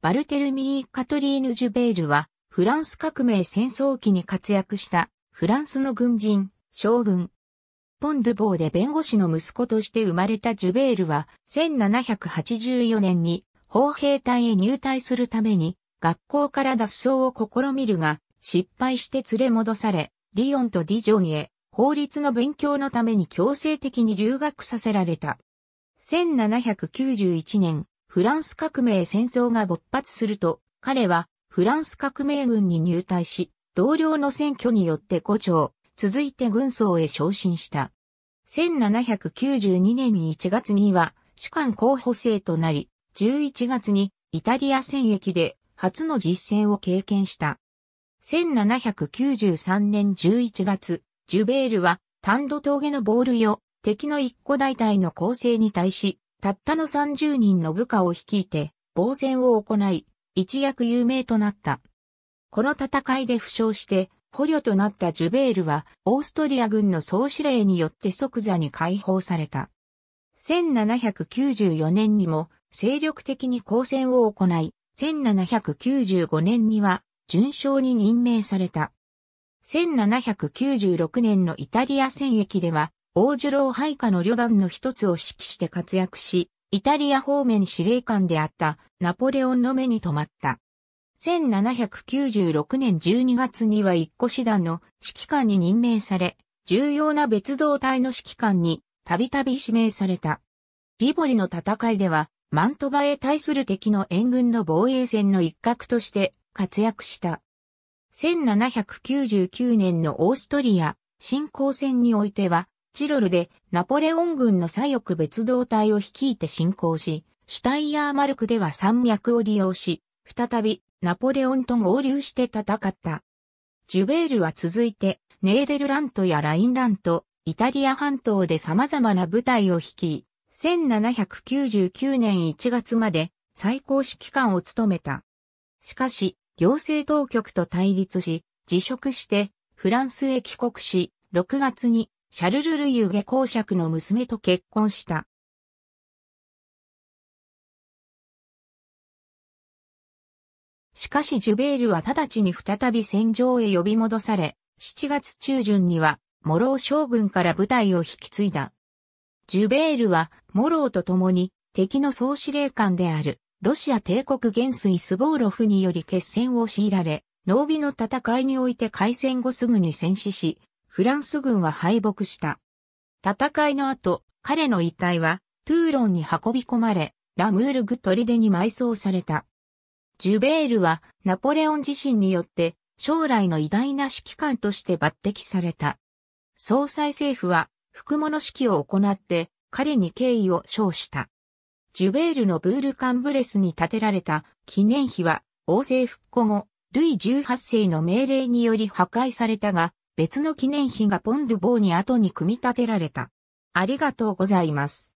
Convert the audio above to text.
バルテルミー・カトリーヌ・ジュベールは、フランス革命戦争期に活躍したフランスの軍人、将軍。ポン・ドゥ・ボーで弁護士の息子として生まれたジュベールは、1784年に砲兵隊へ入隊するために、学校から脱走を試みるが、失敗して連れ戻され、リオンとディジョンへ、法律の勉強のために強制的に留学させられた。1791年、フランス革命戦争が勃発すると、彼はフランス革命軍に入隊し、同僚の選挙によって5長、続いて軍曹へ昇進した。1792年1月には主幹候補生となり、11月にイタリア戦役で初の実戦を経験した。1793年11月、ジュベールは、タンド峠のボールよ、敵の一個大隊の構成に対し、たったの30人の部下を率いて、防戦を行い、一躍有名となった。この戦いで負傷して、捕虜となったジュベールは、オーストリア軍の総司令によって即座に解放された。1794年にも、精力的に抗戦を行い、1795年には、順将に任命された。1796年のイタリア戦役では、王寿郎配下の旅団の一つを指揮して活躍し、イタリア方面司令官であったナポレオンの目に留まった。1796年12月には一個師団の指揮官に任命され、重要な別動隊の指揮官にたびたび指名された。リボリの戦いでは、マントバへ対する敵の援軍の防衛戦の一角として活躍した。1799年のオーストリア侵攻戦においては、チロルでナポレオン軍の左翼別動隊を率いて進攻し、シュタイヤーマルクでは山脈を利用し、再びナポレオンと合流して戦った。ジュベールは続いてネーデルラントやラインラント、イタリア半島で様々な部隊を率い、1799年1月まで最高指揮官を務めた。しかし、行政当局と対立し、辞職してフランスへ帰国し、6月にシャルル・ルイユゲ公爵の娘と結婚した。しかしジュベールは直ちに再び戦場へ呼び戻され、7月中旬には、モロー将軍から部隊を引き継いだ。ジュベールは、モローと共に、敵の総司令官である、ロシア帝国元帥スボーロフにより決戦を強いられ、濃尾の戦いにおいて開戦後すぐに戦死し、フランス軍は敗北した。戦いの後、彼の遺体はトゥーロンに運び込まれ、ラムールグトリデに埋葬された。ジュベールはナポレオン自身によって将来の偉大な指揮官として抜擢された。総裁政府は福物式を行って彼に敬意を称した。ジュベールのブールカンブレスに建てられた記念碑は王政復古後、ルイ18世の命令により破壊されたが、別の記念碑がポンドゥボーに後に組み立てられた。ありがとうございます。